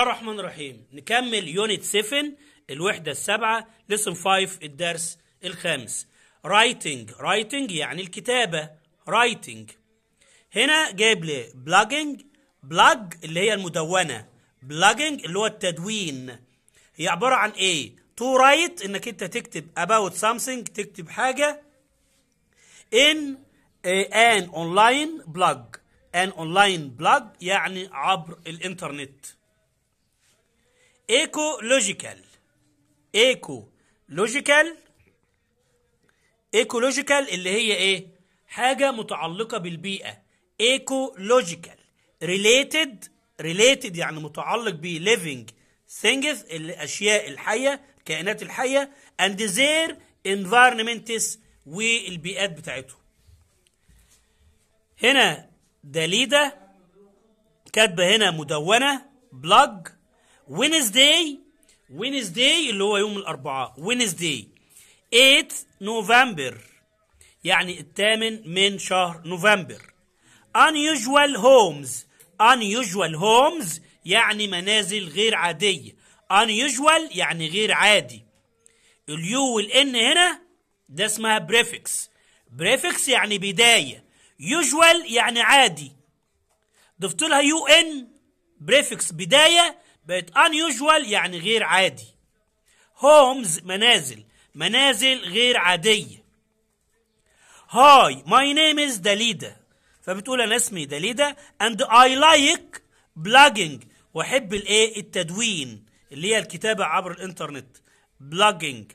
الله الرحمن الرحيم نكمل يونت 7 الوحدة السابعة لسن 5 الدرس الخامس رايتنج رايتنج يعني الكتابة رايتنج هنا جايب لي بلاجنج بلاج اللي هي المدونة بلاجنج اللي هو التدوين هي عبارة عن ايه تو رايت انك انت تكتب about something تكتب حاجة in an online blog an online blog يعني عبر الانترنت ايكولوجيكال ايكولوجيكال ايكولوجيكال اللي هي ايه حاجه متعلقه بالبيئه ايكولوجيكال ريليتد ريليتد يعني متعلق ب living ثينجز الاشياء الحيه الكائنات الحيه اند ذير انفايرمنتس والبيئات بتاعتهم هنا دليده كاتبه هنا مدونه بلاج وينزداي وينزداي اللي هو يوم الاربعاء وينزداي 8 نوفمبر يعني الثامن من شهر نوفمبر unusual homes unusual homes يعني منازل غير عادية unusual يعني غير عادي اليو والان هنا ده اسمها prefix prefix يعني بداية usual يعني عادي ضفت لها يو ان بريفكس بداية بقت unusual يعني غير عادي homes منازل منازل غير عادية هاي my name is داليدا فبتقول أنا اسمي داليدا and I like blogging وأحب الإيه التدوين اللي هي الكتابة عبر الإنترنت blogging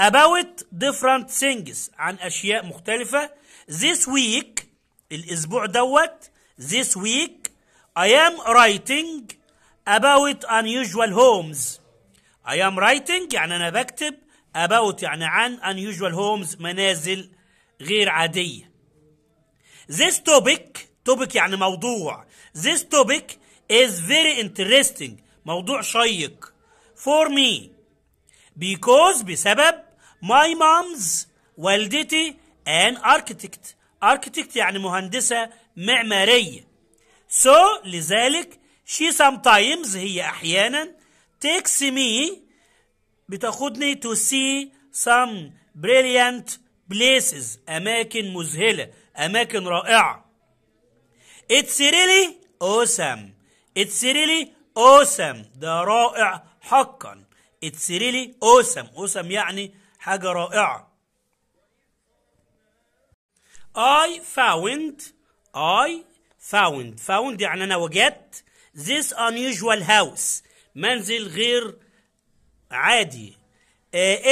about different things عن أشياء مختلفة this week الأسبوع دوت this week I am writing about unusual homes I am writing يعني أنا بكتب about يعني عن unusual homes منازل غير عادية This topic topic يعني موضوع This topic is very interesting موضوع شيق for me because بسبب my mom's والدتي an architect architect يعني مهندسة معمارية so لذلك she sometimes هي أحيانا takes me بتاخدني to see some brilliant places أماكن مذهلة أماكن رائعة it's really awesome it's really awesome ده رائع حقا it's really awesome awesome يعني حاجة رائعة I found I found found يعني أنا وجدت this unusual house منزل غير عادي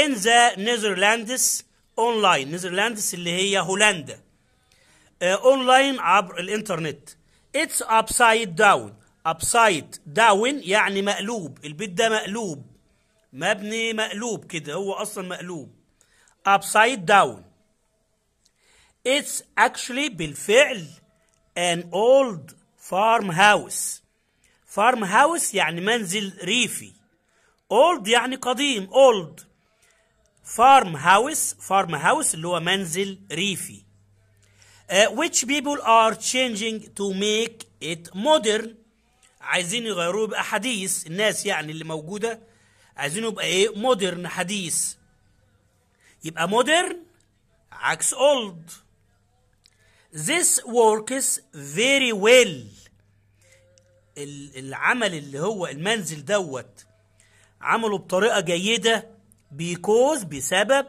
in the Netherlands online Netherlands اللي هي هولندا اونلاين عبر الانترنت It's upside down upside down يعني مقلوب البيت ده مقلوب مبني مقلوب كده هو اصلا مقلوب upside down it's actually بالفعل an old farmhouse فارم هاوس يعني منزل ريفي اولد يعني قديم اولد فارم هاوس فارم هاوس اللي هو منزل ريفي uh, which people are changing to make it modern عايزين يغيروه يبقى حديث الناس يعني اللي موجودة عايزينه يبقى ايه مودرن حديث يبقى مودرن عكس اولد this works very well العمل اللي هو المنزل دوت عمله بطريقه جيده بيكوز بسبب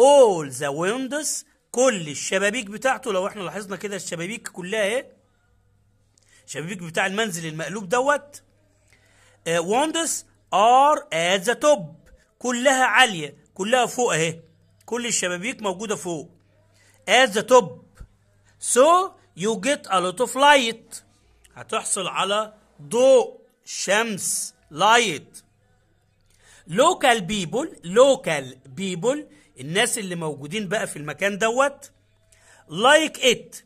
all the windows كل الشبابيك بتاعته لو احنا لاحظنا كده الشبابيك كلها ايه الشبابيك بتاع المنزل المقلوب دوت وندس ار ات ذا توب كلها عاليه كلها فوق اهي كل الشبابيك موجوده فوق ات ذا توب سو يو جيت ا لوت اوف لايت هتحصل على ضوء شمس لايت لوكال بيبول لوكال بيبول الناس اللي موجودين بقى في المكان دوت لايك ات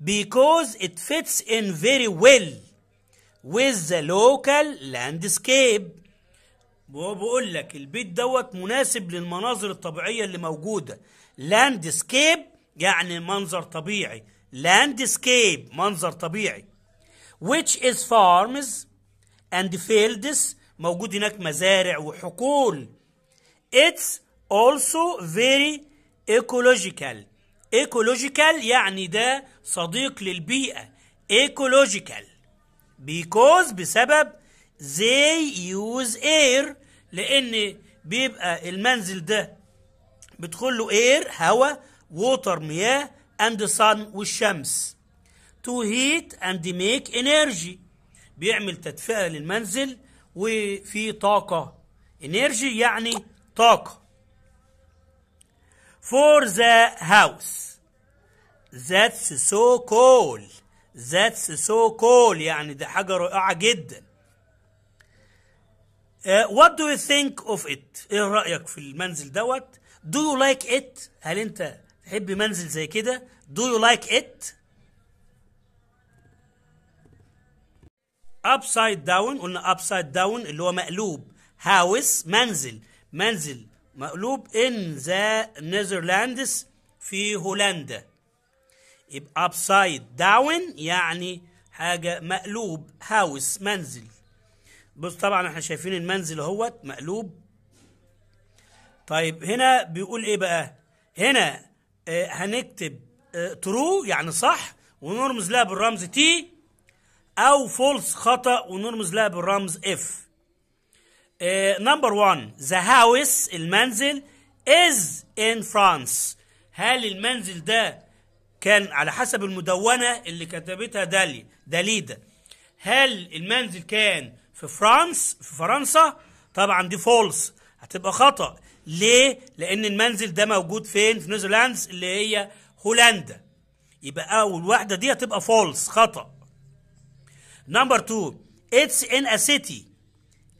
بيكوز ات fits ان فيري ويل with the local landscape وهو بقول لك البيت دوت مناسب للمناظر الطبيعية اللي موجودة landscape يعني منظر طبيعي landscape منظر طبيعي which is farms and fields موجود هناك مزارع وحقول it's also very ecological ecological يعني ده صديق للبيئة ecological because بسبب they use air لأن بيبقى المنزل ده بتخله air هواء water مياه and sun والشمس تو هيت اند ميك انرجي بيعمل تدفئه للمنزل وفي طاقه انرجي يعني طاقه فور ذا هاوس ذاتس سو كول ذاتس سو كول يعني ده حاجه رائعه جدا وات دو يو ثينك اوف ات ايه رايك في المنزل دوت دو يو لايك ات هل انت تحب منزل زي كده دو يو لايك ات ابسايد داون قلنا ابسايد داون اللي هو مقلوب هاوس منزل منزل مقلوب ان ذا نيذرلاندس في هولندا يبقى ابسايد داون يعني حاجه مقلوب هاوس منزل بص طبعا احنا شايفين المنزل اهوت مقلوب طيب هنا بيقول ايه بقى هنا آه، هنكتب ترو آه، يعني صح ونرمز لها بالرمز تي او فولس خطا ونرمز لها بالرمز اف نمبر 1 ذا هاوس المنزل از ان فرانس هل المنزل ده كان على حسب المدونه اللي كتبتها دالي داليدا هل المنزل كان في فرانس في فرنسا طبعا دي فولس هتبقى خطا ليه لان المنزل ده موجود فين في نيوزيلاندز اللي هي هولندا يبقى اول واحده دي هتبقى فولس خطا نمبر 2 اتس ان ا سيتي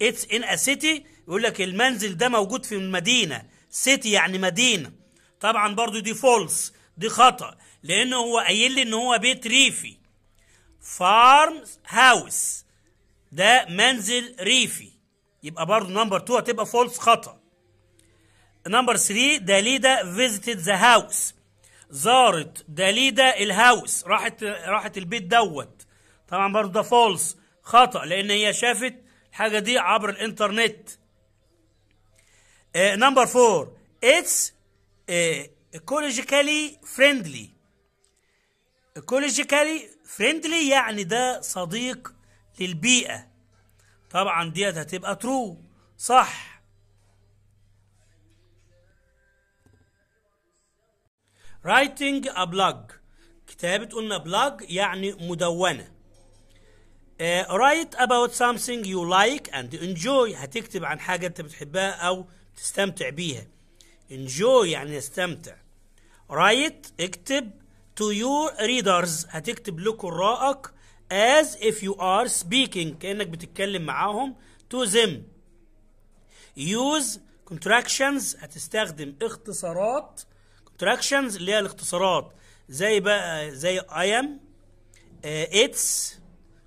اتس ان ا سيتي يقول لك المنزل ده موجود في المدينه سيتي يعني مدينه طبعا برضو دي فولس دي خطا لانه هو قايل لي ان هو بيت ريفي فارم هاوس ده منزل ريفي يبقى برضو نمبر 2 هتبقى فولس خطا نمبر 3 داليدا فيزيتد ذا هاوس زارت داليدا الهاوس راحت راحت البيت دوت طبعا برضه ده فولس خطأ لأن هي شافت الحاجة دي عبر الإنترنت نمبر فور اتس ايكولوجيكالي فريندلي ايكولوجيكالي فريندلي يعني ده صديق للبيئة طبعا ديت هتبقى ترو صح رايتنج ا بلوج كتابة قلنا بلوج يعني مدونة write about something you like and enjoy هتكتب عن حاجة أنت بتحبها أو تستمتع بيها enjoy يعني استمتع write اكتب to your readers هتكتب لقراءك as if you are speaking كأنك بتتكلم معاهم to them use contractions هتستخدم اختصارات contractions اللي هي الاختصارات زي بقى زي I am uh, it's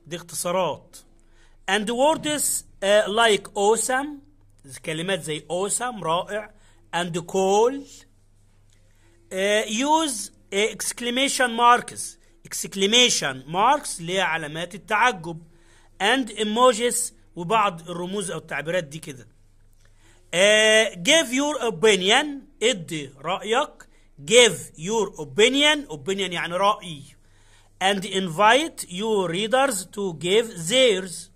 دي اختصارات and words uh, like awesome كلمات زي awesome رائع and cool uh, use uh, exclamation marks exclamation marks اللي هي علامات التعجب and emojis وبعض الرموز او التعبيرات دي كده uh, give your opinion ادي رأيك give your opinion opinion يعني رأي and invite your readers to give theirs.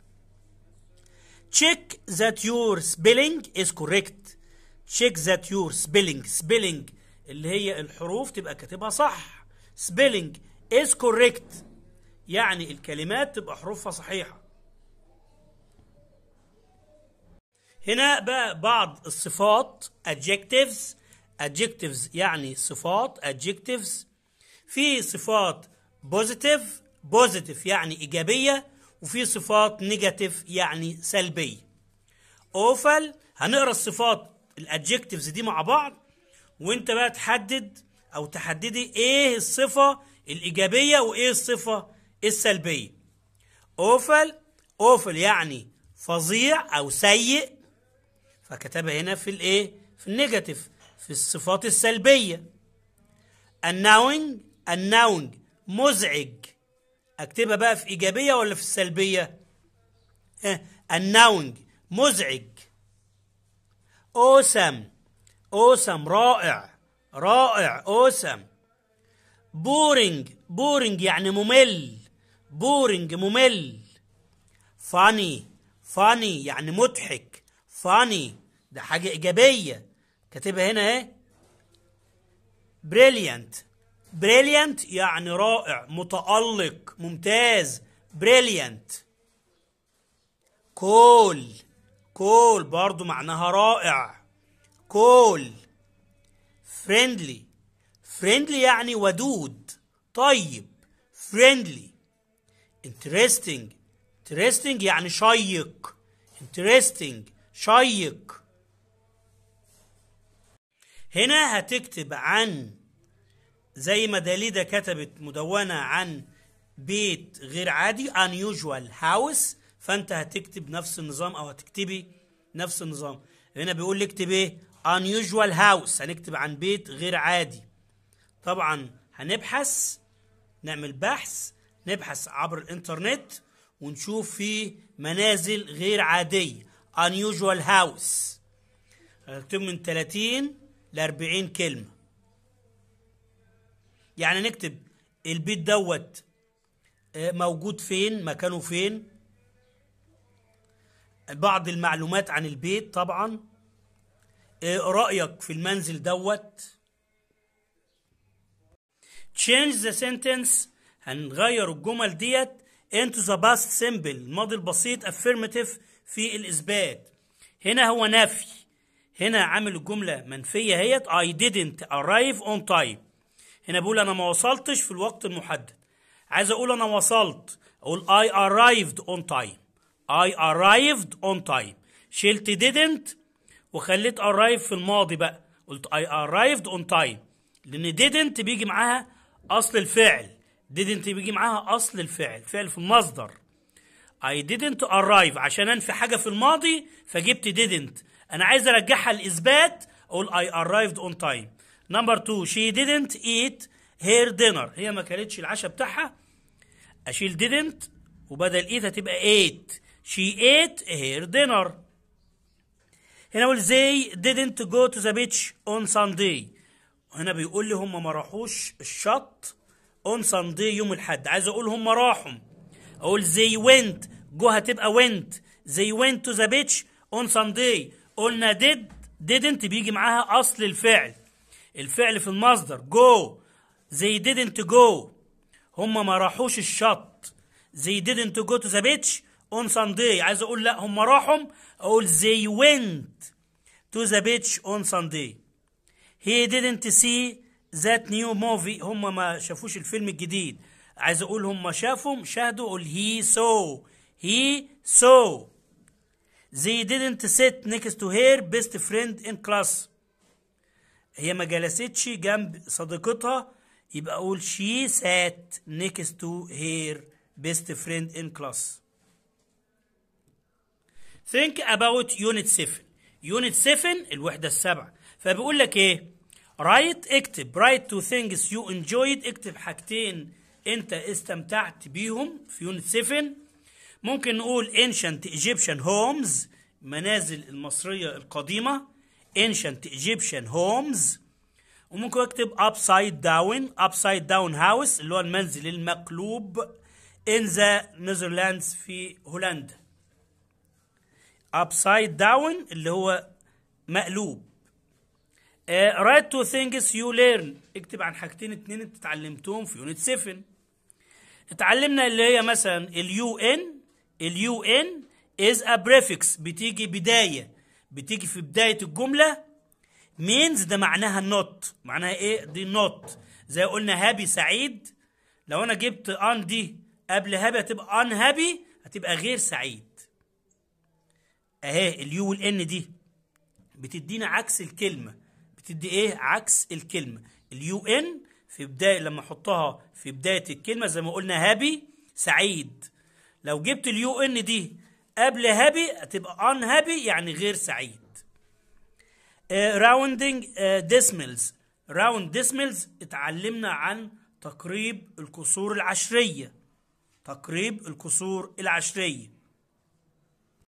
Check that your spelling is correct. Check that your spelling spelling اللي هي الحروف تبقى كاتبها صح. Spelling is correct. يعني الكلمات تبقى حروفها صحيحة. هنا بقى بعض الصفات adjectives adjectives يعني صفات adjectives في صفات بوزيتيف بوزيتيف يعني إيجابية وفي صفات نيجاتيف يعني سلبية أوفل هنقرا الصفات الأدجكتيفز دي مع بعض وأنت بقى تحدد أو تحددي إيه الصفة الإيجابية وإيه الصفة السلبية أوفل أوفل يعني فظيع أو سيء فكتبها هنا في الإيه في النيجاتيف في الصفات السلبية unknowing unknowing مزعج اكتبها بقى في ايجابيه ولا في السلبيه الناونج مزعج اوسم اوسم رائع رائع اوسم بورينج بورينج يعني ممل بورينج ممل فاني فاني يعني مضحك فاني ده حاجه ايجابيه كاتبها هنا ايه بريليانت بريليانت يعني رائع متألق ممتاز بريليانت كول كول برضو معناها رائع كول فريندلي فريندلي يعني ودود طيب فريندلي انترستنج انترستنج يعني شيق انترستنج شيق هنا هتكتب عن زي ما داليدا كتبت مدونة عن بيت غير عادي unusual house فانت هتكتب نفس النظام او هتكتبي نفس النظام هنا بيقول لي اكتب ايه unusual house هنكتب عن بيت غير عادي طبعا هنبحث نعمل بحث نبحث عبر الانترنت ونشوف في منازل غير عادية unusual house هنكتب من 30 ل 40 كلمة يعني نكتب البيت دوت آه، موجود فين مكانه فين بعض المعلومات عن البيت طبعا آه، رأيك في المنزل دوت change the sentence هنغير الجمل ديت into the past simple الماضي البسيط affirmative في الإثبات هنا هو نفي هنا عامل الجملة منفية هيت I didn't arrive on time هنا بيقول انا ما وصلتش في الوقت المحدد عايز اقول انا وصلت اقول I arrived on time I arrived on time شلت didn't وخليت arrive في الماضي بقى قلت I arrived on time لان didn't بيجي معاها اصل الفعل didn't بيجي معاها اصل الفعل فعل في المصدر I didn't arrive عشان انفي حاجه في الماضي فجبت didn't انا عايز ارجعها الاثبات اقول I arrived on time نمبر 2 شي didnt eat her dinner هي ما كلتش العشاء بتاعها اشيل uh, didnt وبدل ايت هتبقى ايت شي ايت هير دينر هنا بيقول زي didnt go to the beach on sunday هنا بيقول لي هم ما راحوش الشط on sunday يوم الاحد عايز اقول هم راحوا اقول زي went جو هتبقى went زي went to the beach on sunday قلنا did didnt بيجي معاها اصل الفعل الفعل في المصدر جو زي didn't go هم ما راحوش الشط زي didn't go to the beach on Sunday عايز اقول لا هم راحوا اقول they went to the beach on Sunday he didn't see that new movie هم ما شافوش الفيلم الجديد عايز اقول هم شافوا شاهدوا اقول he saw he saw they didn't sit next to her best friend in class هي ما جلستش جنب صديقتها يبقى اقول she sat next to her بيست فريند in class ثينك اباوت يونت 7 يونت 7 الوحدة السابعة فبيقول لك ايه رايت اكتب رايت تو ثينجز يو انجويد اكتب حاجتين انت استمتعت بيهم في يونت 7 ممكن نقول انشنت ايجيبشن هومز منازل المصرية القديمة ancient Egyptian homes وممكن اكتب upside down upside down house اللي هو المنزل المقلوب in the Netherlands في هولندا upside down اللي هو مقلوب uh, write two things you learn اكتب عن حاجتين اتنين اتعلمتهم في unit 7 اتعلمنا اللي هي مثلا ال UN ال UN is a prefix بتيجي بدايه بتيجي في بداية الجملة means ده معناها not معناها ايه دي not زي قلنا هابي سعيد لو انا جبت ان دي قبل هابي هتبقى ان هابي هتبقى غير سعيد اهي اليو والان دي بتدينا عكس الكلمة بتدي ايه عكس الكلمة اليو ان في بداية لما احطها في بداية الكلمة زي ما قلنا هابي سعيد لو جبت اليو ان دي قبل هابي تبقى ان هابي يعني غير سعيد راوندنج ديسملز راوند ديسملز اتعلمنا عن تقريب الكسور العشريه تقريب الكسور العشريه